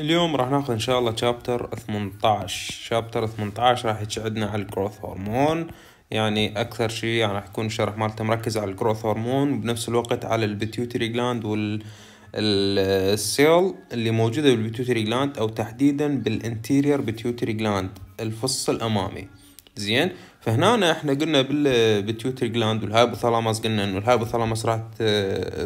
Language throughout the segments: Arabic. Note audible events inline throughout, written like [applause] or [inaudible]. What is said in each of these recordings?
اليوم راح ناخذ ان شاء الله شابتر 18 شابتر 18 راح يساعدنا على الجروث هرمون يعني اكثر شيء يعني راح يكون الشرح مالته مركز على الجروث هرمون بنفس الوقت على البيتيوتري جلاند وال السيل اللي موجودة بالبيتيوتري جلاند او تحديدا بالانتيرير بيتيوتري جلاند الفص الامامي زين فهنا احنا قلنا بالبيتيوتري جلاند والهايبوثالاموس قلنا انه الهايبوثالاموس راح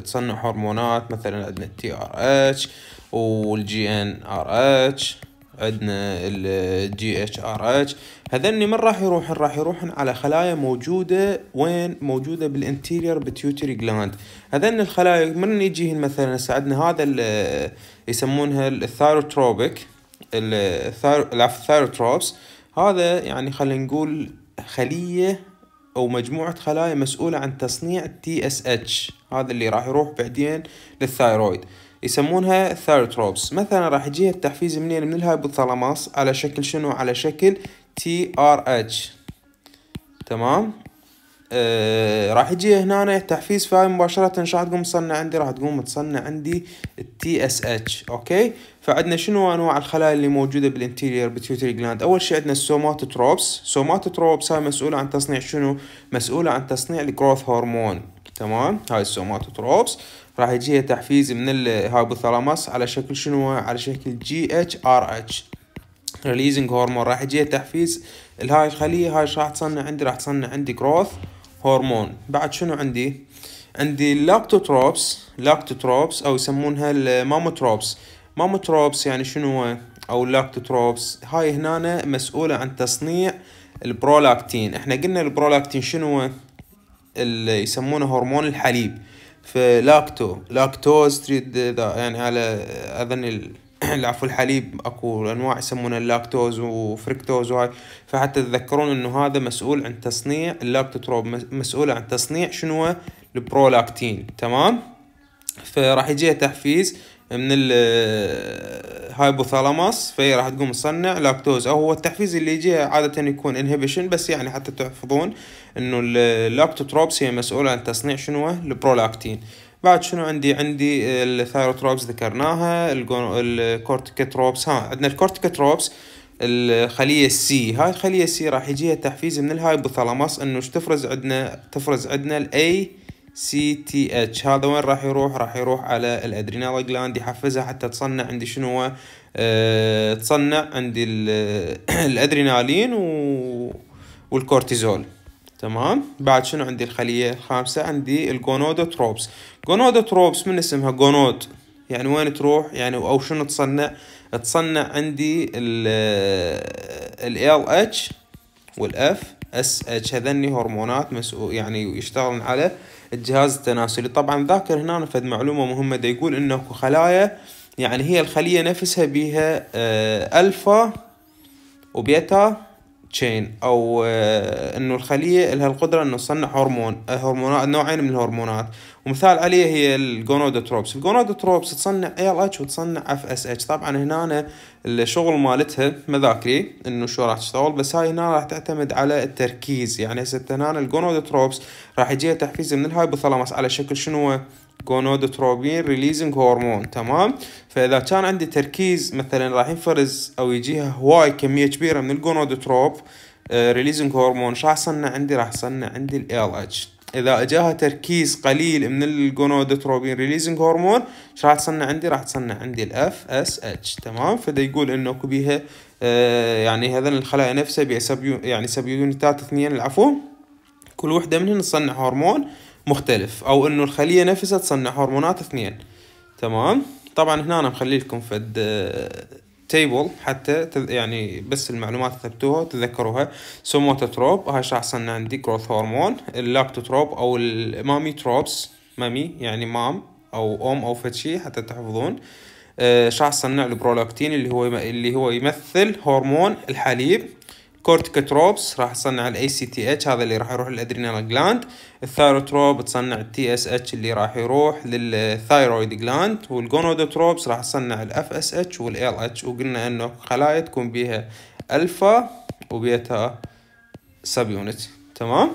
تصنع هرمونات مثلا عندنا تي ار اتش والجي ان ار اتش عندنا الجي اتش ار اتش هذني من راح يروحن راح يروحن على خلايا موجوده وين موجوده بالانتيرير بتيوتري جلاند هذن الخلايا من يجيهن مثلا عندنا هذا يسمونها الثايروتروبيك الثايروتروبس هذا يعني خلينا نقول خليه او مجموعه خلايا مسؤوله عن تصنيع تي اس اتش هذا اللي راح يروح بعدين للثايرويد يسمونها ثيروتروبس مثلا راح يجيها التحفيز منين من الهايبوثالاماس على شكل شنو على شكل تي ار اتش تمام آه راح يجي هنا تحفيز فاي مباشرة ايش راح تقوم تصنع عندي راح تقوم تصنع عندي التي اس اتش اوكي فعندنا شنو انواع الخلايا اللي موجودة بالانتيريور بتيوتري جلاند اول شيء عندنا السوماتوتروبس سوماتوتروبس هاي مسؤولة عن تصنيع شنو مسؤولة عن تصنيع الجروث هرمون تمام هاي السوماتوتروبس راح يجيها تحفيز من الهايبوثالاموس على شكل شنو على شكل جي اتش ار اتش ريليزنج هرمون راح يجيها تحفيز الهاي الخليه هاي راح تصنع عندي راح تصنع عندي جروث هرمون بعد شنو عندي عندي اللاكتوتروبس لاكتوتروبس او يسمونها الماموتروبس ماموتروبس يعني شنو او اللاكتوتروبس هاي هنا مسؤوله عن تصنيع البرولاكتين احنا قلنا البرولاكتين شنو اللي يسمونه هرمون الحليب في لاكتو لاكتوز تريد ذا يعني على اظن [clears throat] العفو الحليب اكو انواع يسمونه اللاكتوز وفركتوز وهاي فحتى تذكرون انه هذا مسؤول عن تصنيع اللاكتوتروب مسؤول عن تصنيع شنو البرولاكتين تمام فراح يجيه تحفيز من الهايبوثالاماس فهي راح تقوم تصنع لاكتوز او هو التحفيز اللي يجيها عاده يكون انهبيشن بس يعني حتى تحفظون انه اللاكتوتروبس هي مسؤوله عن تصنيع شنو البرولاكتين بعد شنو عندي عندي الثايروتروبس ذكرناها الكورتيكتروبس ها عندنا الكورتيكتروبس الخلية السي هاي الخلية السي راح يجيها تحفيز من الهايبوثالاماس انه تفرز عندنا تفرز عندنا الاي سي تي اتش هذا وين راح يروح راح يروح على الادرينال جلاند يحفزها حتى تصنع عندي شنو هو آه، تصنع عندي [coughs] الادرينالين و... والكورتيزول تمام بعد شنو عندي الخليه الخامسه عندي الجونودوتروبس جونودوتروبس من اسمها جونود يعني وين تروح يعني او شنو تصنع تصنع عندي ال آه، ال اتش والاف اس اتش هذني هرمونات مسؤول يعني يشتغلن على الجهاز التناسلي طبعا ذاكر هنا فد معلومة مهمة دا يقول انه خلايا يعني هي الخلية نفسها بيها آه، الفا وبيتا تشين او آه، انه الخليه لها القدره انه تصنع هرمون آه، هرمونات نوعين من الهرمونات ومثال عليه هي الجونودوتروبس الجونودوتروبس تصنع اي ال اتش وتصنع اف اس اتش طبعا هنا الشغل مالتها مذاكري انه شو راح تشتغل بس هاي هنا راح تعتمد على التركيز يعني هسه هنا الجونودوتروبس راح يجيها تحفيز من الهايبوثالاموس على شكل شنو جونودوتروبين ريليزنج هرمون تمام فاذا كان عندي تركيز مثلا راح ينفرز او يجيها هواي كميه كبيره من الجونودوتروب ريليزنج هرمون شو راح يصنع عندي راح يصنع عندي ال اتش اذا اجاها تركيز قليل من الجونودوتروبين ريليزنج هرمون شو راح تصنع عندي راح تصنع عندي الاف اس اتش تمام فدا يقول انه اكو بيها آه، يعني هذا الخلايا نفسها بيها يعني سبيونتات اثنين العفو كل وحده منهم تصنع هرمون مختلف او انه الخليه نفسها تصنع هرمونات اثنين تمام طبعا هنا انا مخلي لكم فد تيبل آه، حتى يعني بس المعلومات ثبتوها تذكروها سوموتوتروب هاي راح صنع عندي جروث هرمون اللاكتوتروب او المامي تروبس مامي يعني مام او ام او فتشي حتى تحفظون راح آه، صنع البرولاكتين اللي هو اللي هو يمثل هرمون الحليب كورتيكوتروبس راح تصنع الاي سي تي اتش هذا اللي راح يروح للادرينال جلاند الثايروتروب تصنع التي اس اتش اللي راح يروح للثايرويد جلاند والجونودوتروبس راح تصنع الاف اس اتش والال اتش وقلنا انه خلايا تكون بيها الفا وبيتا سب يونت تمام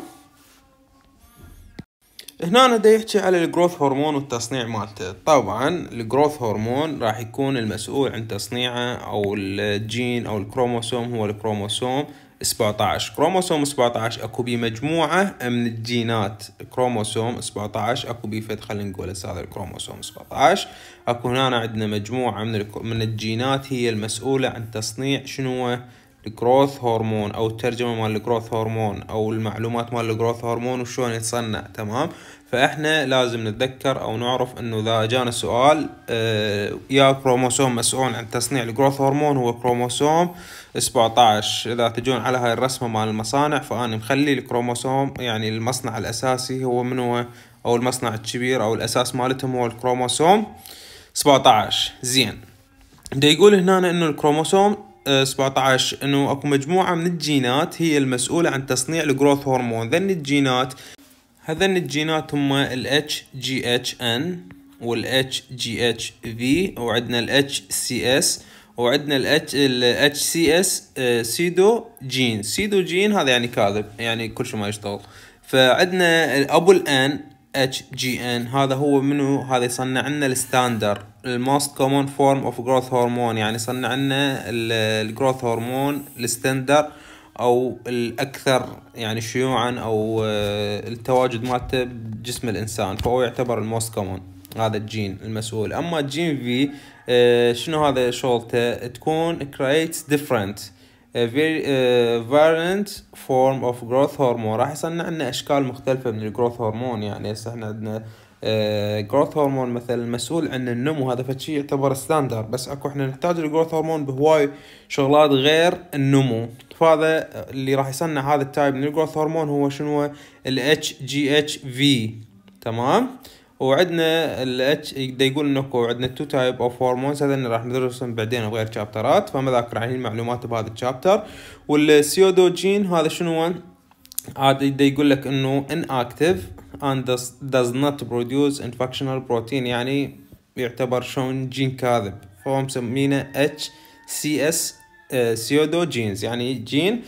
هنا دا يحكي على الجروث هرمون والتصنيع مالته طبعا الجروث هرمون راح يكون المسؤول عن تصنيعه او الجين او الكروموسوم هو الكروموسوم 17 كروموسوم 17 اكو بيه مجموعه من الجينات كروموسوم 17 اكو بيه فد خلينا نقول هذا الكروموسوم 17 اكو هنا عندنا مجموعه من من الجينات هي المسؤوله عن تصنيع شنو هو الجروث هرمون او الترجمه مال الجروث هرمون او المعلومات مال الجروث هرمون وشلون يتصنع تمام فاحنا لازم نتذكر او نعرف انه اذا جانا سؤال آه، يا كروموسوم مسؤول عن تصنيع الجروث هرمون هو كروموسوم 17 اذا تجون على هاي الرسمه مال المصانع فانا مخلي الكروموسوم يعني المصنع الاساسي هو من هو او المصنع الكبير او الاساس مالتهم هو الكروموسوم 17 زين دا يقول هنا انه الكروموسوم 17 انه اكو مجموعه من الجينات هي المسؤوله عن تصنيع الجروث هرمون ذن الجينات هذن الجينات هم ال HGHN وال HGHV وعندنا ال HCS وعندنا ال HCS سيدو جين سيدو جين هذا يعني كاذب يعني كل شيء ما يشتغل فعندنا ابو الان HGN هذا هو منو هذا يصنع لنا الستاندر الماست كومون فورم اوف جروث هرمون يعني صنع لنا الجروث هرمون الستاندر او الاكثر يعني شيوعا او آه، التواجد مالته بجسم الانسان فهو يعتبر الموست كومون هذا الجين المسؤول اما الجين في آه، شنو هذا شغلته تكون creates different آه، variant form of growth hormone راح يصنع لنا اشكال مختلفه من الجروث هرمون يعني هسه احنا عندنا جروث آه، هرمون مثلا مسؤول عن النمو هذا فشي يعتبر ستاندر بس اكو احنا نحتاج الجروث هرمون بهواي شغلات غير النمو فهذا اللي راح يصنع هذا التايب من الجروث هرمون هو شنو ال اتش جي اتش في تمام وعندنا الاتش يقدر يقول انه اكو عندنا تو تايب اوف هرمونز هذا راح ندرسهم بعدين بغير شابترات فما ذاكر عن المعلومات بهذا الشابتر والسيودوجين هذا شنو عاد دا يقول لك انه inactive and does, does not produce infectional protein يعني يعتبر شلون جين كاذب فهو مسمينه HCS سيودو جينز يعني جين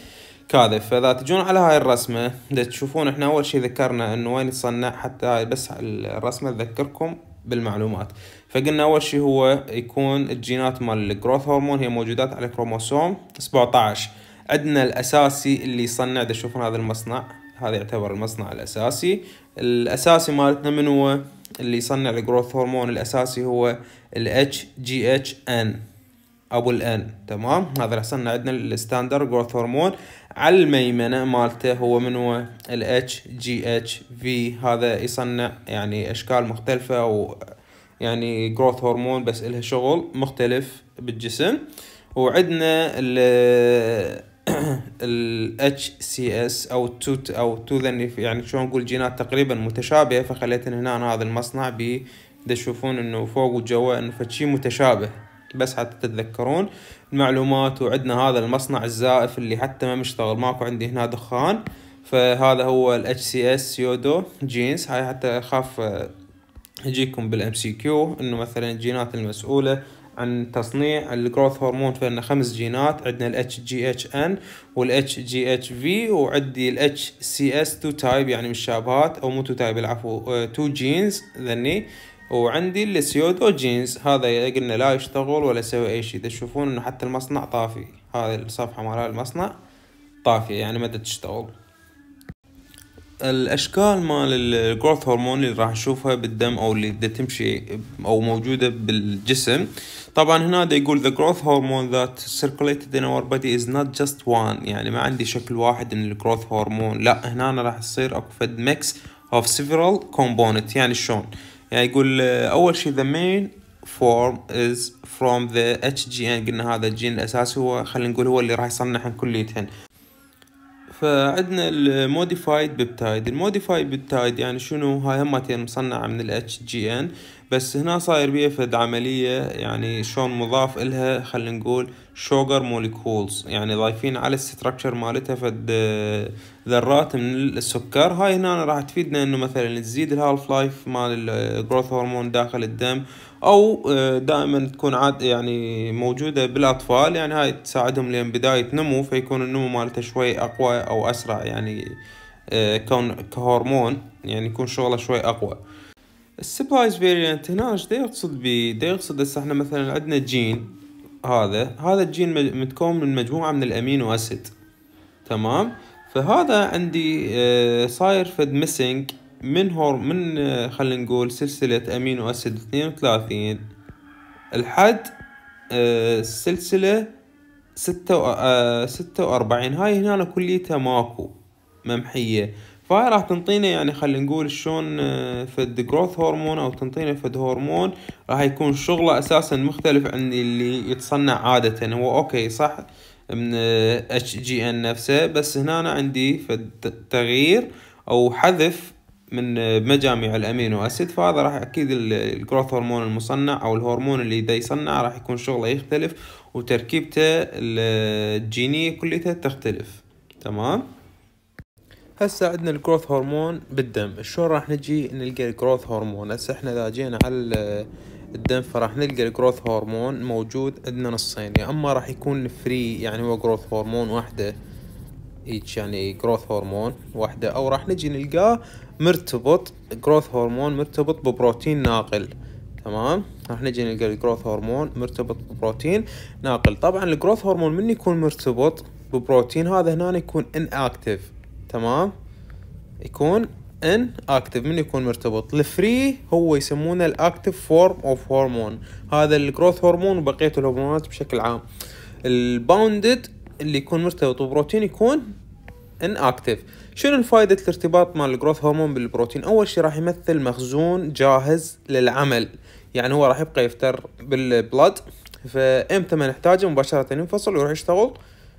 كاذب فاذا تجون على هاي الرسمه تشوفون احنا اول شي ذكرنا انه وين يتصنع حتى هاي بس الرسمه تذكركم بالمعلومات فقلنا اول شي هو يكون الجينات مال الجروث هرمون هي موجودات على كروموسوم 17 عندنا الاساسي اللي يصنع ده شوفون هذا المصنع هذا يعتبر المصنع الاساسي الاساسي مالتنا من هو اللي يصنع الجروث هرمون الاساسي هو ال HGHN ابو الان تمام هذا راح يصنع عندنا الستاندر جروث هرمون على الميمنه مالته هو من هو ال HGHV هذا يصنع يعني اشكال مختلفه او يعني جروث هرمون بس إلها شغل مختلف بالجسم وعندنا [clears throat] ال HCS او تو او تو يعني, يعني شلون نقول جينات تقريبا متشابهه فخليتن هنا أنا هذا المصنع بي تشوفون انه فوق وجوا انه فشي متشابه بس حتى تتذكرون المعلومات وعندنا هذا المصنع الزائف اللي حتى ما مشتغل ماكو عندي هنا دخان فهذا هو ال HCS يودو جينز هاي حتى اخاف آه، يجيكم بالام سي كيو انه مثلا الجينات المسؤوله عن تصنيع الجروث هرمون فإن خمس جينات عندنا ال HGHN وال HGHV وعندي ال HCS 2 تايب يعني مشابهات أو مو 2 تايب العفو 2 جينز ذني وعندي السيودو جينز هذا قلنا لا يشتغل ولا يسوي أي شيء تشوفون إنه حتى المصنع طافي هذه الصفحة مال المصنع طافية يعني ما تشتغل الاشكال مال الجروث هرمون اللي راح نشوفها بالدم او اللي دا تمشي او موجوده بالجسم طبعا هنا دا يقول the growth hormone that circulated in our body is not just one يعني ما عندي شكل واحد من الجروث هرمون لا هنا أنا راح يصير اكو فد mix of several components يعني شلون يعني يقول آه، اول شيء the main form is from the HGN قلنا هذا الجين الأساسي هو خلينا نقول هو اللي راح يصنعهم كليتهن فعندنا الموديفايد بيبتايد الموديفايد بيبتايد يعني شنو هاي همتين مصنعه من الاتش جي ان بس هنا صاير بيها فد عمليه يعني شلون مضاف الها خلينا نقول شوجر موليكولز يعني ضايفين على الستركشر مالتها فد آه، ذرات من السكر هاي هنا راح تفيدنا انه مثلا تزيد الهالف لايف مال الجروث هرمون آه، داخل الدم او آه، دائما تكون عاد يعني موجوده بالاطفال يعني هاي تساعدهم لين بدايه نمو فيكون النمو مالته شوي اقوى او اسرع يعني آه، كون كهرمون يعني يكون شغله شوي اقوى السبلايز فيريانت هنا ايش يقصد بيه دا يقصد هسه احنا مثلا عندنا جين هذا هذا الجين متكون من مجموعه من الامينو اسيد تمام فهذا عندي آه، صاير فد ميسنج من هور من آه، خلينا نقول سلسلة أمينو أسيد 32 الحد آه، سلسلة ستة آه، ستة وأربعين هاي هنا كليتها ماكو ممحية فهاي راح تنطينا يعني خلينا نقول شلون فد جروث هرمون او تنطينا فد هرمون راح يكون شغله اساسا مختلف عن اللي يتصنع عادة هو اوكي صح من اتش جي ان نفسه بس هنا أنا عندي فد تغيير او حذف من آه، مجاميع الامينو اسيد فهذا راح اكيد الجروث هرمون المصنع او الهرمون اللي دا يصنع راح يكون شغله يختلف وتركيبته الجينيه كلها تختلف تمام هسه عندنا الجروث هرمون بالدم شلون راح نجي نلقى الجروث هرمون هسه احنا اذا جينا على الدم فراح نلقى الجروث هرمون موجود عندنا نصين يا اما راح يكون فري يعني هو جروث هرمون وحده هيج يعني جروث هرمون وحده او راح نجي نلقاه مرتبط جروث هرمون مرتبط ببروتين ناقل تمام راح نجي نلقى الجروث هرمون مرتبط ببروتين ناقل طبعا الجروث هرمون من يكون مرتبط ببروتين هذا هنا يكون ان اكتف تمام يكون ان اكتف من يكون مرتبط الفري هو يسمونه الاكتف فورم اوف هرمون هذا الجروث هرمون وبقيه الهرمونات بشكل عام الباوندد اللي يكون مرتبط ببروتين يكون ان اكتف شنو الفائدة الارتباط مال الجروث هرمون بالبروتين اول شي راح يمثل مخزون جاهز للعمل يعني هو راح يبقى يفتر بالبلد فامتى ما نحتاجه مباشرة ينفصل ويروح يشتغل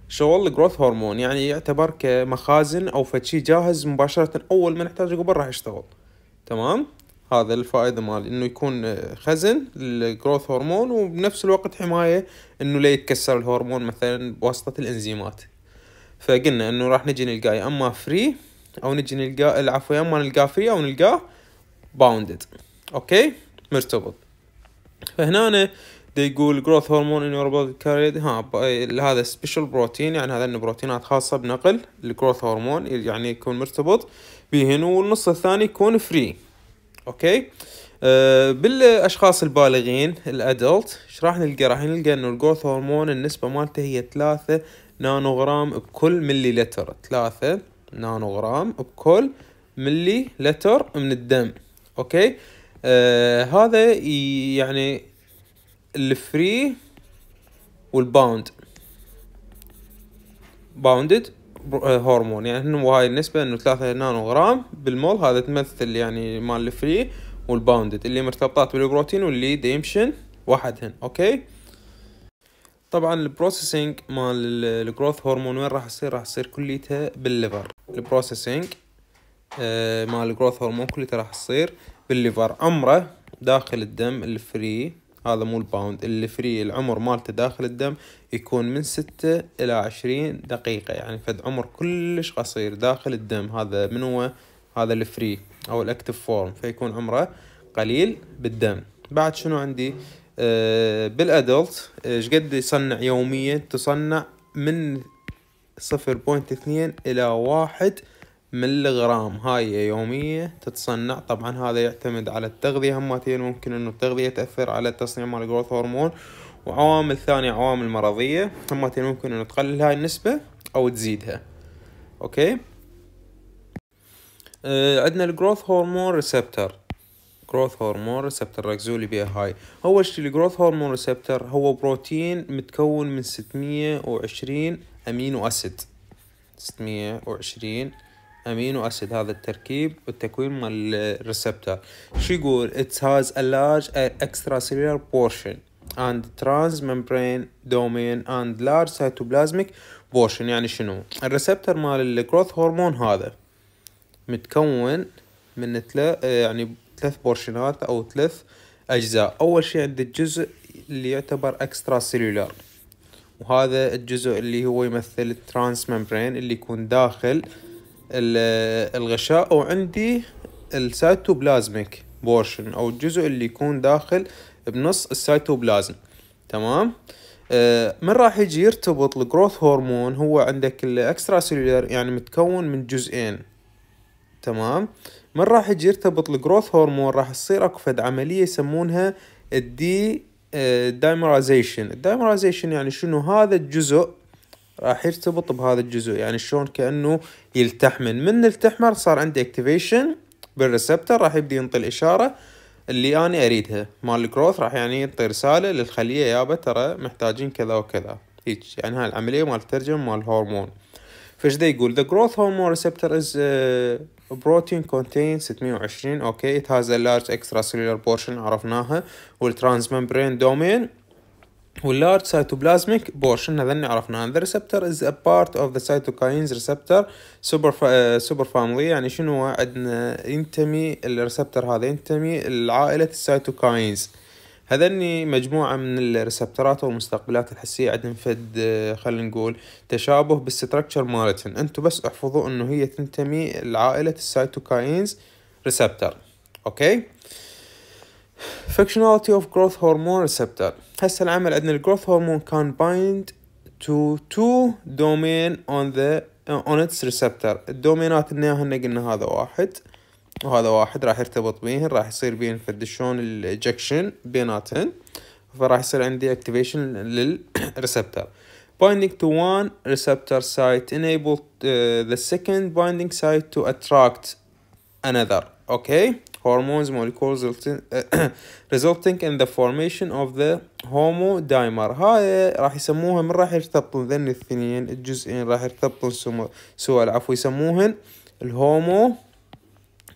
شغل الجروث هرمون يعني يعتبر كمخازن او فتشي جاهز مباشرة اول ما نحتاجه قبل راح يشتغل تمام هذا الفائدة مال انه يكون آه، خزن للجروث هرمون وبنفس الوقت حماية انه لا يتكسر الهرمون مثلا بواسطة الانزيمات فقلنا انه راح نجي نلقاه يا اما فري او نجي نلقاه العفو يا اما نلقاه فري او نلقاه باوندد اوكي مرتبط فهنا دي يقول جروث هرمون ان كاريد ها آه، هذا سبيشال بروتين يعني هذا بروتينات خاصه بنقل الجروث هرمون يعني يكون مرتبط بهن والنص الثاني يكون فري اوكي آه، بالاشخاص البالغين الادلت ايش راح نلقى راح نلقى انه الجروث هرمون النسبه مالته هي 3 غرام بكل ملي لتر 3 غرام بكل ملي لتر من الدم اوكي آه هذا يعني الفري والباوند باوندد آه، هرمون يعني وهاي النسبة انه ثلاثة نانو غرام بالمول هذا تمثل يعني مال الفري والباوندد اللي مرتبطات بالبروتين واللي ديمشن وحدهن اوكي طبعا البروسيسنج مال الجروث هرمون وين راح يصير راح يصير كليتها بالليفر البروسيسنج آه، مال الجروث هرمون كليتها راح تصير بالليفر امره داخل الدم الفري هذا مو الباوند الفري العمر مالته داخل الدم يكون من ستة إلى عشرين دقيقة يعني فد عمر كلش قصير داخل الدم هذا من هو هذا الفري أو الأكتف فورم فيكون عمره قليل بالدم بعد شنو عندي آه بالأدلت ايش قد يصنع يوميا تصنع من صفر بوينت اثنين إلى واحد ملغرام هاي يومية تتصنع طبعا هذا يعتمد على التغذية هماتين ممكن انه التغذية تأثر على التصنيع مال جروث هرمون وعوامل ثانية عوامل مرضية هماتين ممكن انه تقلل هاي النسبة او تزيدها اوكي آه عندنا الجروث هرمون ريسبتر جروث هرمون ريسبتر ركزوا لي بيها هاي اول شيء الجروث هرمون ريسبتر هو بروتين متكون من 620 امينو اسيد 620 امينو اسيد هذا التركيب والتكوين مال الريسبتر شو يقول it has a large extracellular portion and trans membrane domain and large cytoplasmic portion يعني شنو الريسبتر مال الجروث هرمون هذا متكون من تلا يعني ثلاث بورشنات او ثلاث اجزاء اول شيء عند الجزء اللي يعتبر اكسترا سيلولار وهذا الجزء اللي هو يمثل الترانس ممبرين اللي يكون داخل الغشاء وعندي السيتوبلازميك بورشن او الجزء اللي يكون داخل بنص السيتوبلازم تمام آه، من راح يجي يرتبط الجروث هرمون هو عندك الاكسترا سيلولر يعني متكون من جزئين تمام من راح يجي يرتبط الجروث هرمون راح تصير فد عمليه يسمونها الدي دايمرايزيشن الدايمرايزيشن يعني شنو هذا الجزء راح يرتبط بهذا الجزء يعني شلون كانه يلتحمن من التحمر صار عندي اكتيفيشن بالريسبتر راح يبدي ينطي الاشاره اللي انا اريدها مال الجروث راح يعني ينطي رساله للخليه يابا ترى محتاجين كذا وكذا هيك يعني هاي العمليه مال الترجم مال الهرمون فايش ذا يقول the growth hormone receptor is uh, a protein contains 620 اوكي okay. it has a large extracellular portion عرفناها والترانس ممبرين domain واللارج cytoplasmic بورشن هذني عرفنا ذا ريسبتر از ا بارت اوف ذا cytokines ريسبتر سوبر سوبر فاملي يعني شنو عندنا ينتمي الريسبتر هذا ينتمي لعائلة السيتوكاينز هذني مجموعة من الريسبترات والمستقبلات الحسية عندنا فد آه، خلينا نقول تشابه بالستركتشر مالتهم انتو بس احفظوا انه هي تنتمي لعائلة السيتوكاينز ريسبتر اوكي فكشناليتي اوف جروث هرمون ريسبتر هسه العمل عندنا الجروث هرمون كان بايند تو تو دومين اون ذا اون اتس ريسبتر الدومينات اللي احنا قلنا هذا واحد وهذا واحد راح يرتبط بيهن راح يصير بيهن فدشون الاجكشن بيناتهن فراح يصير عندي اكتيفيشن للريسبتر binding to one receptor site enable uh, the second binding site to attract another okay hormones molecules [coughs] resulting in the formation of the homo dimer هاي راح يسموها من راح يرتبطون ذن الاثنين الجزئين راح يرتبطون سوى العفو يسموهن الهومو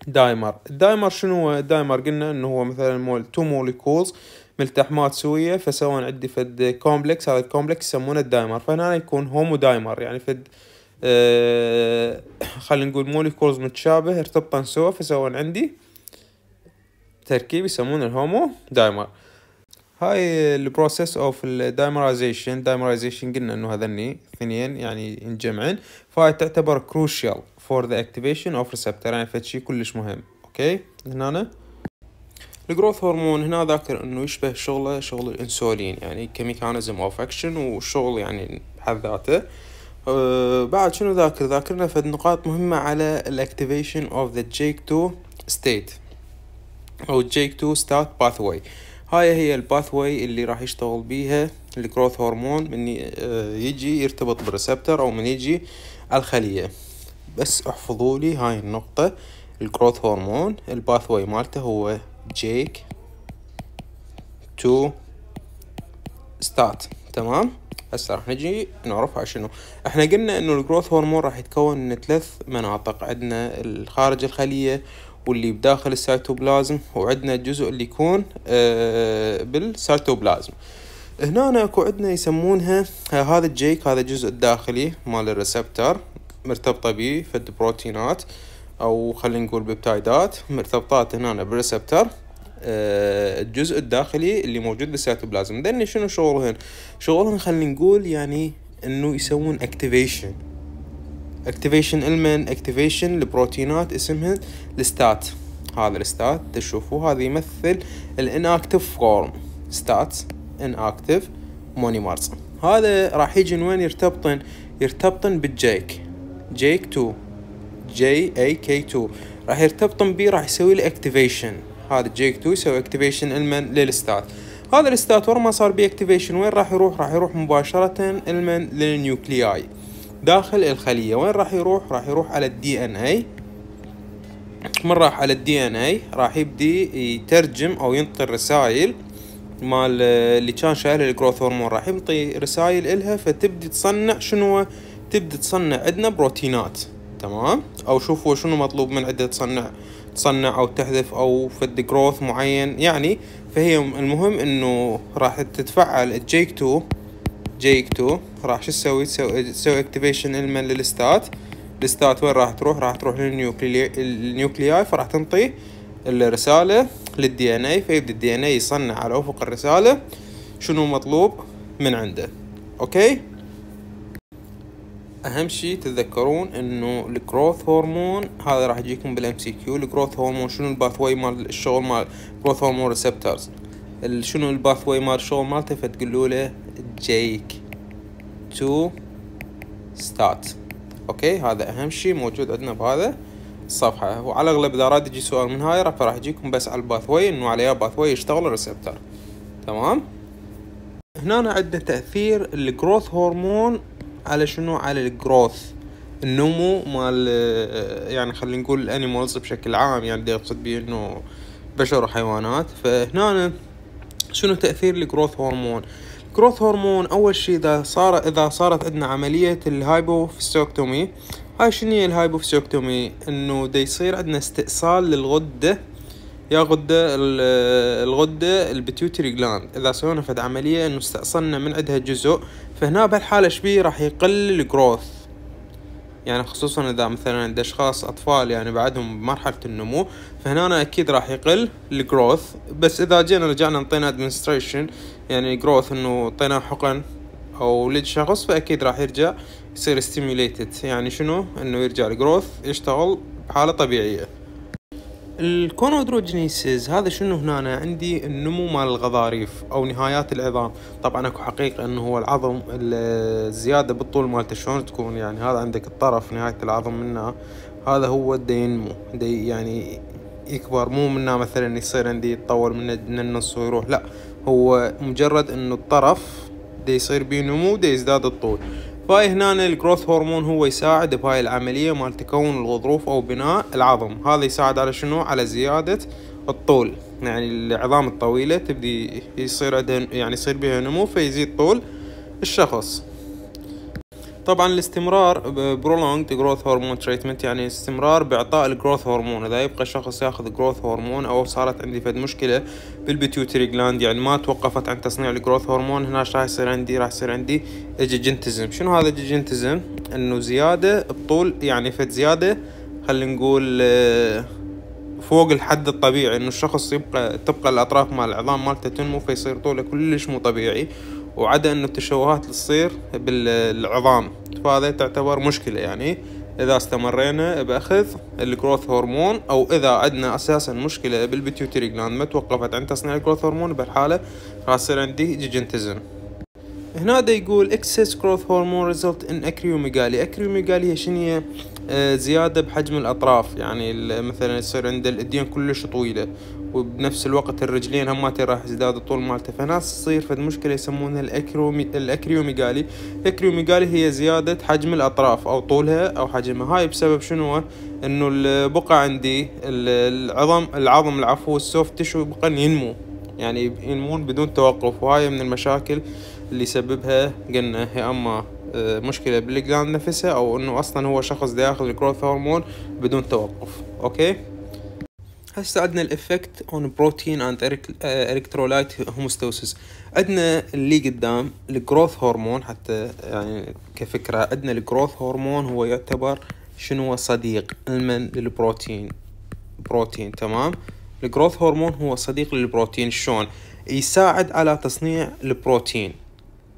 دايمر الدايمر شنو هو الدايمر قلنا انه هو مثلا مول تو موليكولز ملتحمات سويه فسوون عندي فد كومبلكس هذا الكومبلكس يسمونه الدايمر فهنا يكون هومو دايمر يعني فد آه خلينا نقول موليكولز متشابه ارتبطن سوا فسوون عندي آه تركيب يسمونه الهومو دايمر هاي البروسيس اوف الدايمرايزيشن دايمرايزيشن قلنا انه هذني اثنين يعني ينجمعن فهاي تعتبر كروشال فور ذا اكتيفيشن اوف ريسبتر يعني فشي كلش مهم اوكي هنا الجروث هرمون هنا ذاكر انه يشبه شغله شغل الانسولين يعني كميكانيزم اوف اكشن وشغل يعني بحد ذاته أه بعد شنو ذاكر ذاكرنا فد نقاط مهمة على الاكتيفيشن اوف ذا جيك 2 ستيت او جيك 2 ستات باثواي هاي هي الباثواي اللي راح يشتغل بيها الجروث هرمون من آه، يجي يرتبط بالريسبتر او من يجي الخليه بس احفظوا لي هاي النقطه الجروث هرمون الباثواي مالته هو جيك 2 ستات تمام هسه راح نجي نعرفها شنو احنا قلنا انه الجروث هرمون راح يتكون من ثلاث مناطق عندنا خارج الخليه واللي بداخل السيتوبلازم وعندنا الجزء اللي يكون آه، بالسيتوبلازم هنا اكو عندنا يسمونها آه، هذا الجيك هذا الجزء الداخلي مال الريسبتر مرتبطة به فد بروتينات او خلينا نقول بيبتايدات مرتبطات هنا بالريسبتر آه، الجزء الداخلي اللي موجود بالسيتوبلازم ذني شنو شغلهن شغلهن خلينا نقول يعني انه يسوون اكتيفيشن اكتيفيشن المن اكتيفيشن لبروتينات اسمها الستات هذا الستات تشوفوه هذا يمثل الاناكتيف فورم ستات اناكتيف مونيمرز هذا راح يجي وين يرتبطن يرتبطن بالجيك جيك 2 جي اي كي 2 راح يرتبطن بيه راح يسوي له اكتيفيشن هذا جيك 2 يسوي اكتيفيشن المن للستات هذا الستات ورا ما صار بيه اكتيفيشن وين راح يروح راح يروح مباشرة المن للنيوكلياي داخل الخلية وين راح يروح راح يروح على الدي ان اي من راح على الدي ان اي راح يبدي يترجم او ينطي الرسائل مال اللي كان شايل الجروث هرمون راح ينطي رسائل الها فتبدي تصنع شنو تبدي تصنع عندنا بروتينات تمام او شوفوا شنو مطلوب من عندها تصنع تصنع او تحذف او فد جروث معين يعني فهي المهم انه راح تتفعل الجيك 2 جيك 2 راح شو تسوي تسوي اكتيفيشن المن للستات الستات وين راح تروح راح تروح للنيوكلياي فراح تنطي الرسالة للدي ان اي فيبدأ الدي ان اي يصنع على افق الرسالة شنو مطلوب من عنده اوكي اهم شيء تتذكرون انه الجروث هرمون هذا راح يجيكم بالام سي كيو الجروث هرمون شنو الباث واي مال الشغل مال جروث هرمون ريسبتورز شنو الباث واي مال الشغل مالته فتقولوا له جيك تو ستات اوكي هذا اهم شيء موجود عندنا بهذا الصفحة وعلى الاغلب اذا راد يجي سؤال من هاي راح يجيكم بس على الباثوي انه باث باثوي يشتغل الريسبتر تمام هنا عندنا تأثير الجروث هرمون على شنو على الجروث النمو مال يعني خلينا نقول الانيمالز بشكل عام يعني بدي اقصد بيه انه بشر وحيوانات فهنا شنو تأثير الجروث هرمون جروث هرمون اول شيء اذا صار اذا صارت عندنا عمليه الهايبوفيسيوكتومي هاي شنو هي الهايبوفيسيوكتومي انه دا يصير عندنا استئصال للغده يا غدة الغدة البتيوتري جلاند إذا سوينا فد عملية إنه استأصلنا من عندها جزء فهنا بهالحالة شبيه راح يقل الجروث يعني خصوصا إذا مثلا عند أشخاص أطفال يعني بعدهم بمرحلة النمو فهنا أكيد راح يقل الجروث بس إذا جينا رجعنا انطينا ادمنستريشن يعني جروث انه اعطيناه حقن او لد شخص فاكيد راح يرجع يصير ستيميليتد يعني شنو انه يرجع الجروث يشتغل بحالة طبيعية الكونودروجينيسيز هذا شنو هنا أنا عندي النمو مال الغضاريف او نهايات العظام طبعا اكو حقيقة انه هو العظم الزيادة بالطول مالته شلون تكون يعني هذا عندك الطرف نهاية العظم منه هذا هو دا ينمو دا يعني يكبر مو منه مثلا يصير عندي يتطور من النص ويروح لا هو مجرد انه الطرف دي يصير بيه نمو دي يزداد الطول فاي هنا الجروث هرمون هو يساعد بهاي العملية مال تكون الغضروف او بناء العظم هذا يساعد على شنو على زيادة الطول يعني العظام الطويلة تبدي يصير عندها يعني يصير بها نمو فيزيد طول الشخص طبعا الاستمرار برولونج جروث هرمون تريتمنت يعني استمرار باعطاء الجروث هرمون اذا يبقى الشخص ياخذ جروث هرمون او صارت عندي فد مشكله بالبيتيوتري جلاند يعني ما توقفت عن تصنيع الجروث هرمون هنا راح يصير عندي راح يصير عندي اجيجنتزم شنو هذا اجيجنتزم انه زياده بطول يعني فد زياده خلينا نقول آه، فوق الحد الطبيعي انه الشخص يبقى تبقى الاطراف مال العظام مالته تنمو فيصير طوله كلش مو طبيعي وعدا ان التشوهات تصير بالعظام فهذا تعتبر مشكلة يعني اذا استمرينا باخذ الجروث هرمون او اذا عندنا اساسا مشكلة بالبيتيوتري جلاند ما توقفت عن تصنيع الجروث هرمون بهالحالة راح يصير عندي جيجنتزم هنا دا يقول اكسس جروث هرمون result in اكريوميغالي acryomegaly شنو هي آه، زيادة بحجم الأطراف يعني مثلا يصير عند الاديان كلش طويلة وبنفس الوقت الرجلين هماتي راح يزداد الطول مالته فناس تصير فد مشكله يسمونها الاكرومي الاكريوميجالي الاكريوميجالي هي زياده حجم الاطراف او طولها او حجمها هاي بسبب شنو انه البقع عندي العظم العظم العفو السوفت تشو بقا ينمو يعني ينمون بدون توقف وهاي من المشاكل اللي يسببها قلنا يا اما آه، مشكله بالجلاند نفسها او انه اصلا هو شخص داخل الكروث الجروث هرمون بدون توقف اوكي هسه عندنا الافكت اون بروتين اند الكترولايت هوموستوسيس عندنا اللي قدام الجروث هرمون حتى يعني كفكره عندنا الجروث هرمون هو يعتبر شنو صديق المن للبروتين بروتين تمام الجروث هرمون هو صديق للبروتين شلون يساعد على تصنيع البروتين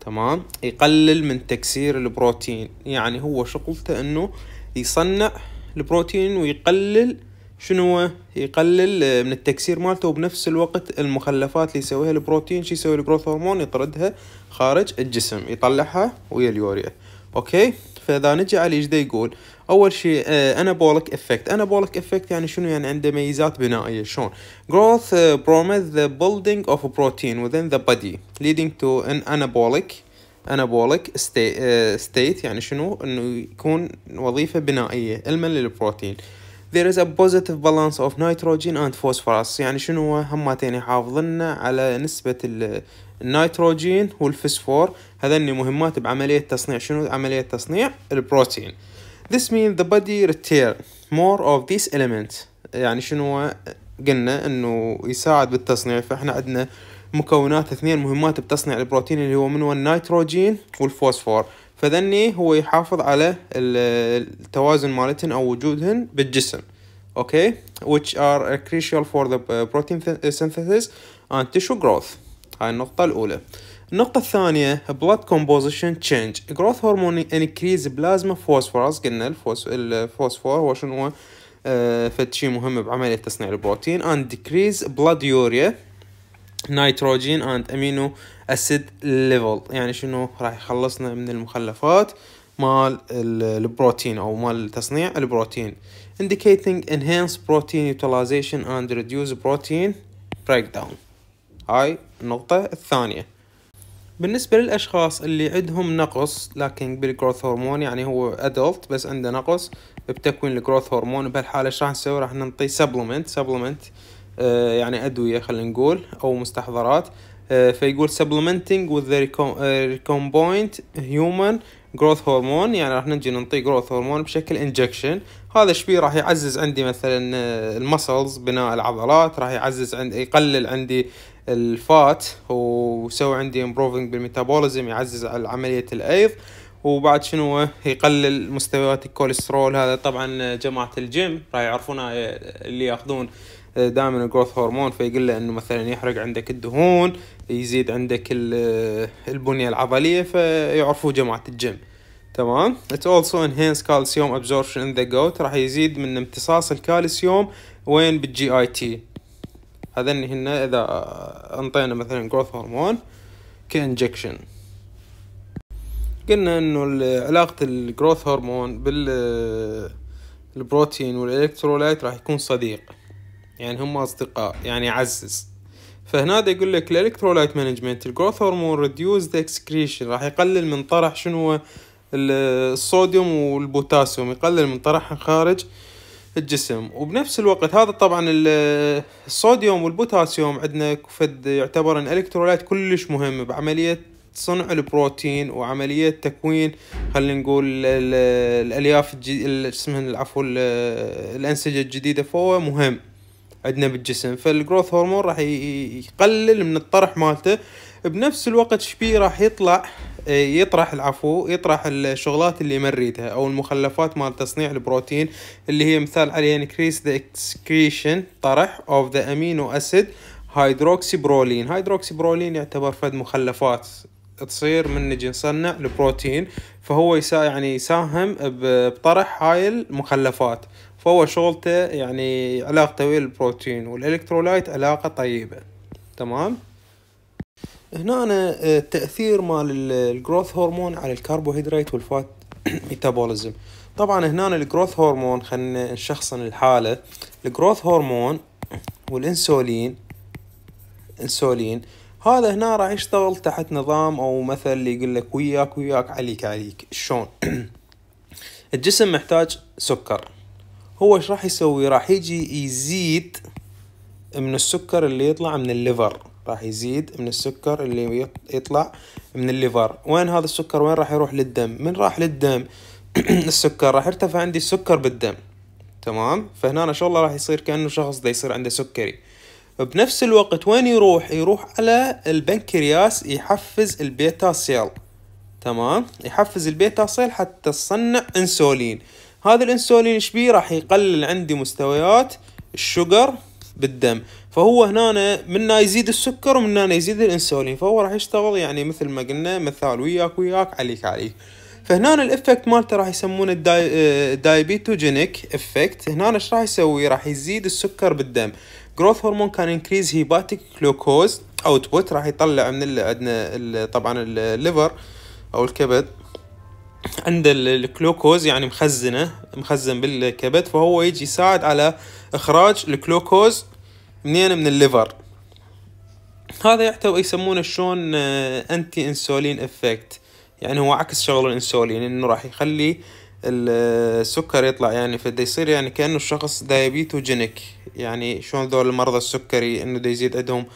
تمام يقلل من تكسير البروتين يعني هو شغلته انه يصنع البروتين ويقلل شنو هو يقلل آه، من التكسير مالته وبنفس الوقت المخلفات اللي يسويها البروتين شو يسوي البروث هرمون يطردها خارج الجسم يطلعها ويا اليوريا اوكي فاذا نجي على ايش يقول اول شيء انابوليك افكت انابوليك افكت يعني شنو يعني عنده ميزات بنائيه شلون growth آه، promotes the building of protein within the body leading to ان anabolic انابوليك آه، state يعني شنو انه يكون وظيفه بنائيه المن للبروتين there is a positive balance of nitrogen and phosphorus يعني شنو هو هماتين يحافظ لنا على نسبة النيتروجين والفسفور هذني مهمات بعملية تصنيع شنو عملية تصنيع البروتين This means the body retain more of these elements يعني شنو قلنا انه يساعد بالتصنيع فاحنا عندنا مكونات اثنين مهمات بتصنيع البروتين اللي هو من هو النيتروجين والفوسفور فذني هو يحافظ على التوازن مالتهن او وجودهن بالجسم اوكي which are crucial for the protein synthesis and tissue growth هاي النقطة الأولى النقطة الثانية blood composition change growth hormone increase plasma phosphorus قلنا الفوسفور هو شنو هو آه فد شيء مهم بعملية تصنيع البروتين and decrease blood urea nitrogen and amino اسيد ليفل يعني شنو راح يخلصنا من المخلفات مال البروتين او مال تصنيع البروتين indicating enhanced protein utilization and reduce protein breakdown هاي النقطة الثانية بالنسبة للأشخاص اللي عندهم نقص لكن بالجروث هرمون يعني هو أدلت بس عنده نقص بتكوين الجروث هرمون بهالحالة ايش راح نسوي راح نعطيه سبلمنت سبلمنت آه، يعني أدوية خلينا نقول أو مستحضرات آه، فيقول supplementing with the آه، recombinant human growth hormone يعني راح نجي نعطيه growth hormone بشكل injection هذا شبيه راح يعزز عندي مثلا آه، المسلز بناء العضلات راح يعزز عندي يقلل عندي الفات ويسوي عندي improving بالميتابوليزم يعزز على عملية الأيض وبعد شنو يقلل مستويات الكوليسترول هذا طبعا جماعة الجيم راح يعرفونها اللي ياخذون دائما الجروث هرمون فيقول له انه مثلا يحرق عندك الدهون يزيد عندك البنية العضلية فيعرفوه جماعة الجيم تمام it also enhance calcium absorption in the gout راح يزيد من امتصاص الكالسيوم وين بالجي اي تي هذا هن اذا انطينا مثلا growth hormone كانجكشن قلنا انه علاقة الجروث هرمون بال البروتين والالكترولايت راح يكون صديق يعني هم اصدقاء يعني يعزز فهنا دا يقول لك الالكترولايت مانجمنت الجروث هرمون ريديوز اكسكريشن راح يقلل من طرح شنو الصوديوم والبوتاسيوم يقلل من طرحها خارج الجسم وبنفس الوقت هذا طبعا الصوديوم والبوتاسيوم عندنا فد يعتبر ان الكترولايت كلش مهم بعملية صنع البروتين وعملية تكوين خلينا نقول الالياف الجديدة اسمها العفو الانسجة الجديدة فهو مهم عندنا بالجسم فالجروث هرمون راح يقلل من الطرح مالته بنفس الوقت شبيه راح يطلع آه، يطرح العفو يطرح الشغلات اللي مريدها او المخلفات مال تصنيع البروتين اللي هي مثال عليها increase the excretion طرح of the amino acid هيدروكسيبرولين هيدروكسيبرولين يعتبر فد مخلفات تصير من نجي نصنع البروتين فهو يسا يعني يساهم بطرح هاي المخلفات فهو شغلته يعني علاقته ويا البروتين والالكترولايت علاقة طيبة تمام هنا أنا آه، تأثير مال الجروث هرمون على الكربوهيدرات والفات ميتابوليزم طبعا هنا الجروث هرمون خلينا نشخصن الحالة الجروث هرمون والانسولين انسولين هذا هنا راح يشتغل تحت نظام او مثل اللي يقول لك وياك وياك عليك عليك شلون [coughs] الجسم محتاج سكر هو ايش راح يسوي راح يجي يزيد من السكر اللي يطلع من الليفر راح يزيد من السكر اللي يطلع من الليفر وين هذا السكر وين راح يروح للدم من راح للدم [clears throat] السكر راح يرتفع عندي السكر بالدم تمام فهنا إن شاء الله راح يصير كأنه شخص ده يصير عنده سكري بنفس الوقت وين يروح يروح على البنكرياس يحفز البيتا سيل تمام يحفز البيتا سيل حتى تصنع انسولين هذا الانسولين ايش بيه راح يقلل عندي مستويات الشوجر بالدم فهو هنا من يزيد السكر ومن هنا يزيد الانسولين فهو راح يشتغل يعني مثل ما قلنا مثال وياك وياك عليك عليك فهنا الافكت مالته راح يسمونه الدايبيتوجينيك افكت آه، هنا ايش راح يسوي راح يزيد السكر بالدم جروث هرمون كان انكريز هيباتيك جلوكوز اوتبوت راح يطلع من عندنا طبعا الليفر او الكبد عند الجلوكوز يعني مخزنه مخزن بالكبد فهو يجي يساعد على اخراج الجلوكوز منين من الليفر هذا يحتوي يسمونه شلون انتي انسولين افكت يعني هو عكس شغل الانسولين انه راح يخلي آه، السكر يطلع يعني فدا يصير يعني كانه الشخص دايابيتوجينيك يعني شلون ذول المرضى السكري انه دا يزيد عندهم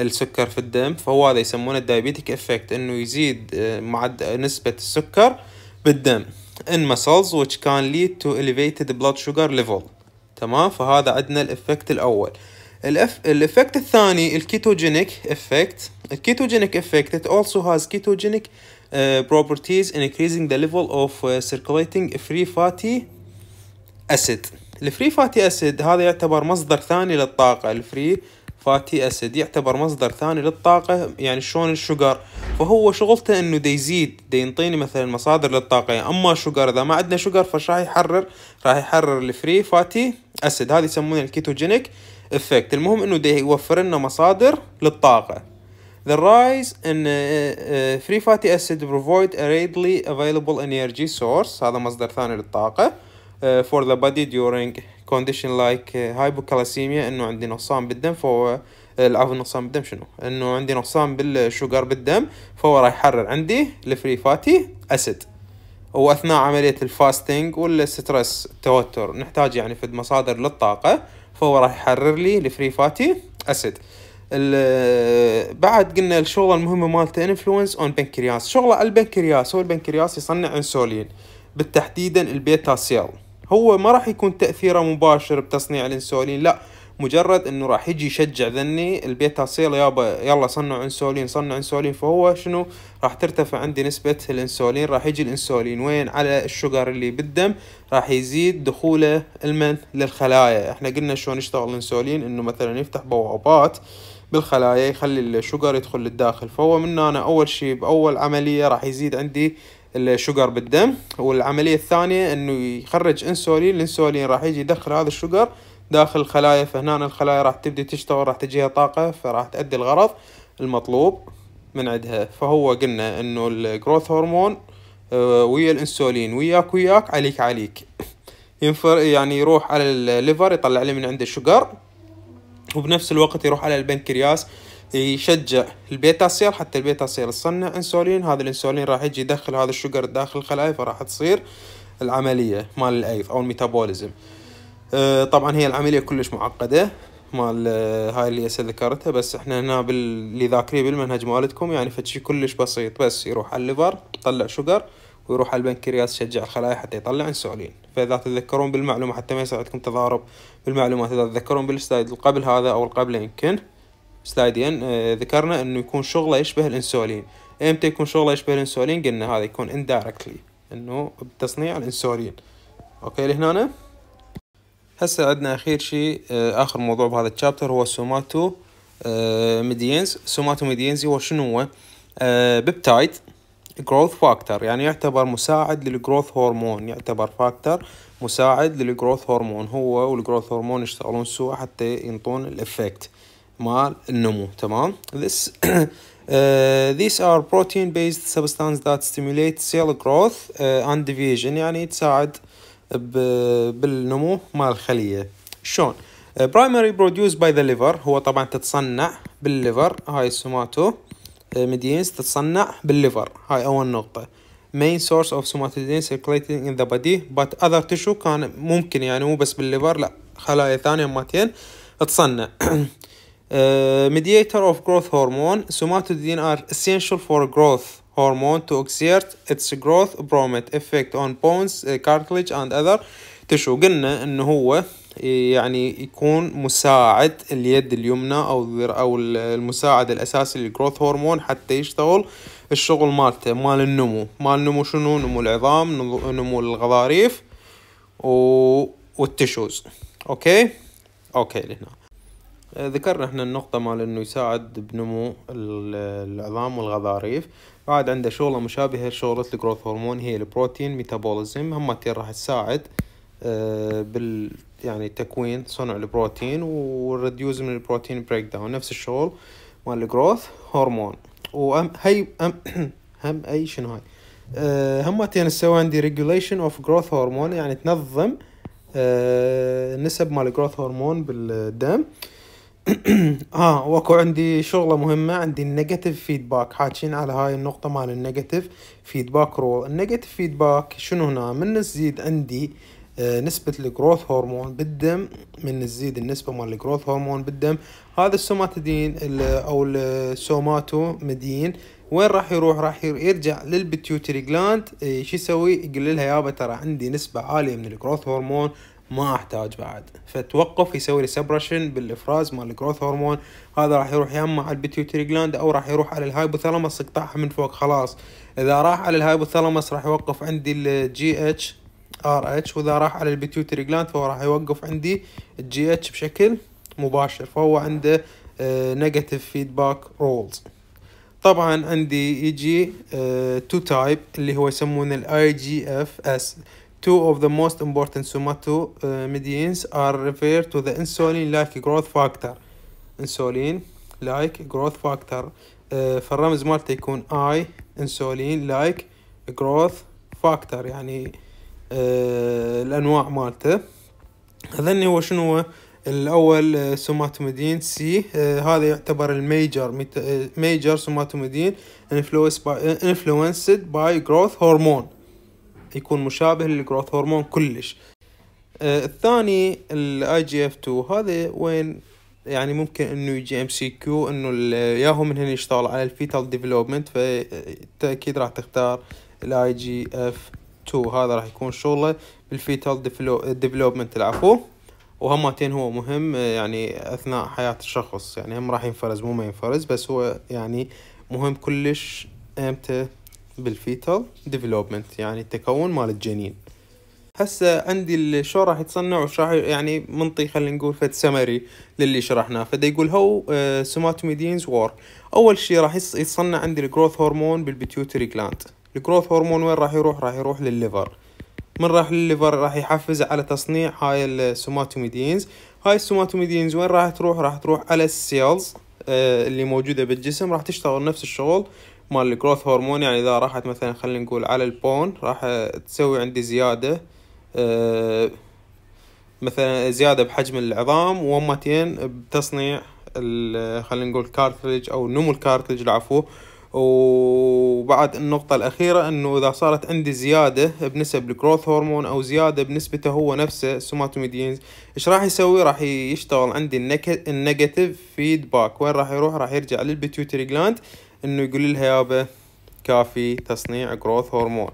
السكر في الدم فهو هذا يسمونه الدايابيتيك افكت انه يزيد آه، معد نسبة السكر بالدم in muscles which can lead to elevated blood sugar level تمام فهذا عندنا الافكت الاول الأف... الافكت الثاني الكيتوجينيك افكت الكيتوجينيك افكت it also has ketogenic uh, properties increasing the level of uh, circulating free fatty acid الفري فاتي اسيد هذا يعتبر مصدر ثاني للطاقة الفري فاتي اسيد يعتبر مصدر ثاني للطاقة يعني شلون الشوجر فهو شغلته انه دا يزيد دا ينطيني مثلا مصادر للطاقة يعني اما شوجر اذا ما عندنا شوجر فش راح يحرر راح يحرر الفري فاتي اسيد هذه يسمونه الكيتوجينيك افكت المهم انه دي يوفر لنا مصادر للطاقة The rise in uh, uh, free fatty acid provide a readily available energy source هذا مصدر ثاني للطاقة uh, for the body during كونديشن لايك هايبوكالسيميا انه عندي نقصان بالدم فهو العفو آه، نقصان بالدم شنو انه عندي نقصان بالشوجر بالدم فهو راح يحرر عندي الفري فاتي اسيد واثناء عمليه الفاستنج والستريس التوتر نحتاج يعني في مصادر للطاقه فهو راح يحرر لي الفري فاتي اسيد آه، بعد قلنا الشغله المهمه مالته انفلونس اون بنكرياس شغله البنكرياس هو البنكرياس يصنع انسولين بالتحديدا البيتا سيل هو ما راح يكون تاثيره مباشر بتصنيع الانسولين لا مجرد انه راح يجي يشجع ذني البيتا سيل يابا يلا صنعوا انسولين صنعوا انسولين فهو شنو راح ترتفع عندي نسبة الانسولين راح يجي الانسولين وين على الشجر اللي بالدم راح يزيد دخوله المن للخلايا احنا قلنا شلون يشتغل الانسولين انه مثلا يفتح بوابات بالخلايا يخلي الشجر يدخل للداخل فهو من هنا اول شيء باول عملية راح يزيد عندي الشوجر بالدم والعملية الثانية انه يخرج انسولين الانسولين راح يجي يدخل هذا الشوجر داخل الخلايا فهنا الخلايا راح تبدي تشتغل راح تجيها طاقة فراح تؤدي الغرض المطلوب من عندها فهو قلنا انه الجروث هرمون آه، ويا الانسولين وياك وياك عليك عليك ينفر يعني يروح على الليفر يطلع لي من عنده الشوجر وبنفس الوقت يروح على البنكرياس يشجع البيتا سيل حتى البيتا سيل تصنع انسولين هذا الانسولين راح يجي يدخل هذا الشجر داخل الخلايا فراح تصير العمليه مال الايف او الميتابوليزم أه، طبعا هي العمليه كلش معقده مال أه، هاي اللي هسه ذكرتها بس احنا هنا باللي اللي ذاكريه بالمنهج مالتكم يعني فشي كلش بسيط بس يروح على الليفر يطلع شجر ويروح على البنكرياس يشجع الخلايا حتى يطلع انسولين فاذا تتذكرون بالمعلومه حتى ما يصير عندكم تضارب بالمعلومات اذا تتذكرون بالسلايد القبل هذا او القبله يمكن سلايدين آه، ذكرنا انه يكون شغله يشبه الانسولين امتى يكون شغله يشبه الانسولين قلنا هذا يكون indirectly انه بتصنيع الانسولين اوكي لهنا هسه عندنا اخير شيء آه، اخر موضوع بهذا الشابتر هو سوماتو ميدينز آه، سوماتو ميدينز هو شنو هو بيبتايد جروث فاكتور يعني يعتبر مساعد للجروث هرمون يعتبر فاكتور مساعد للجروث هرمون هو والجروث هرمون يشتغلون سوا حتى ينطون الافكت مال النمو تمام this Uh, these are protein based substances that stimulate cell growth uh, and division يعني تساعد بالنمو مال الخلية شلون uh, primary produced by the liver هو طبعا تتصنع بالليفر هاي السوماتو uh, تتصنع بالليفر هاي اول نقطة main source of somatidine circulating in the body but other tissue كان ممكن يعني مو بس بالليفر لا خلايا ثانية ماتين تصنع آه، mediator of growth hormone somatodine are essential for growth hormone to exert its growth promote effect on bones آه، cartilage and other tissue قلنا ان هو آه، يعني يكون مساعد اليد اليمنى او او المساعد الاساسي للجروث هرمون حتى يشتغل الشغل مالته مال النمو مال النمو شنو نمو العظام نمو الغضاريف و... والتشوز اوكي اوكي لهنا آه، ذكرنا احنا النقطة مال انه يساعد بنمو العظام والغضاريف بعد عنده شغلة مشابهة لشغلة الجروث هرمون هي البروتين ميتابوليزم هم راح تساعد آه، بال يعني تكوين صنع البروتين والريديوز من البروتين بريك داون نفس الشغل مال الجروث هرمون وهم هي أم [coughs] هم اي شنو هاي آه، هم همتين تسوي عندي ريجوليشن اوف جروث هرمون يعني تنظم نسب مال الجروث هرمون بالدم أه [clears throat] اه واكو عندي شغله مهمه عندي النيجاتيف فيدباك حاكين على هاي النقطه مال النيجاتيف فيدباك رول النيجاتيف فيدباك شنو هنا من تزيد عندي آه، نسبة الجروث هرمون بالدم من تزيد النسبة مال الجروث هرمون بالدم هذا السوماتيدين او السوماتو مدين وين راح يروح راح يرجع للبتيوتري جلاند إيه، شو يسوي يقول لها يابا ترى عندي نسبة عالية من الجروث هرمون ما احتاج بعد فتوقف يسوي لي سبرشن بالافراز مال الجروث هرمون هذا راح يروح يا اما على البيتيوتري جلاند او راح يروح على الهايبوثالامس يقطعها من فوق خلاص اذا راح على الهايبوثالامس راح يوقف عندي الجي اتش ار اتش واذا راح على البيتيوتري جلاند فهو راح يوقف عندي الجي اتش بشكل مباشر فهو عنده نيجاتيف فيدباك رولز طبعا عندي يجي تو آه، تايب اللي هو يسمونه الاي جي اف اس Two of the most important somatomedians are referred to the insulin-like growth factor. insulin-like growth factor. فالرمز مالته يكون I insulin-like growth factor يعني الأنواع مالته. هذني هو شنو هو؟ الاول سوماتوميدين سي هذا يعتبر الميجر ميجر سوماتوميدين انفلونسد باي جروث هرمون يكون مشابه للجروث هرمون كلش آه، الثاني الاي جي اف 2 هذا وين يعني ممكن انه يجي ام سي كيو انه ياهو من هنا يشتغل على الفيتال ديفلوبمنت فاكيد راح تختار الاي جي اف 2 هذا راح يكون شغله بالفيتال ديفلوبمنت العفو وهماتين هو مهم آه، يعني اثناء حياة الشخص يعني هم راح ينفرز مو ما ينفرز بس هو يعني مهم كلش امتى بالفيتال ديفلوبمنت يعني التكون مال الجنين هسه عندي شو راح يتصنع وش راح يعني منطي خلينا نقول فد سمري للي شرحناه فدا يقول هو سوماتوميدينز آه، وور اول شيء راح يتصنع عندي الجروث هرمون بالبيتيوتري جلاند الجروث هرمون وين راح يروح راح يروح للليفر من راح للليفر راح يحفز على تصنيع هاي السوماتوميدينز هاي السوماتوميدينز وين راح تروح راح تروح على السيلز آه، اللي موجودة بالجسم راح تشتغل نفس الشغل مال الجروث هرمون يعني اذا راحت مثلا خلينا نقول على البون راح تسوي عندي زيادة أه مثلا زيادة بحجم العظام ومتين بتصنيع خلينا نقول كارتلج او نمو الكارتلج العفو وبعد النقطة الأخيرة أنه إذا صارت عندي زيادة بنسب الجروث هرمون أو زيادة بنسبته هو نفسه السوماتوميدينز إيش راح يسوي راح يشتغل عندي النيجاتيف فيدباك وين راح يروح راح يرجع للبيتيوتري جلاند انه يقول لها يابا كافي تصنيع جروث هرمون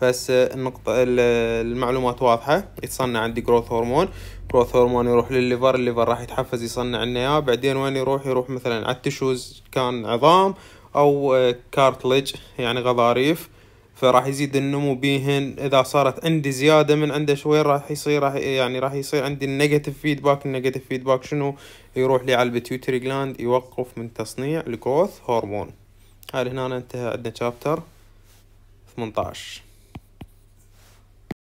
فهسه النقطة المعلومات واضحة يتصنع عندي جروث هرمون جروث هرمون يروح للليفر الليفر راح يتحفز يصنع لنا اياه بعدين وين يروح يروح مثلا على التشوز كان عظام او كارتلج يعني غضاريف فراح يزيد النمو بيهن اذا صارت عندي زياده من عنده شوي راح يصير راح يعني راح يصير عندي النيجاتيف فيدباك النيجاتيف فيدباك شنو يروح لي على البيتيوتري جلاند يوقف من تصنيع الجروث هرمون هاي هنا انتهى عندنا شابتر 18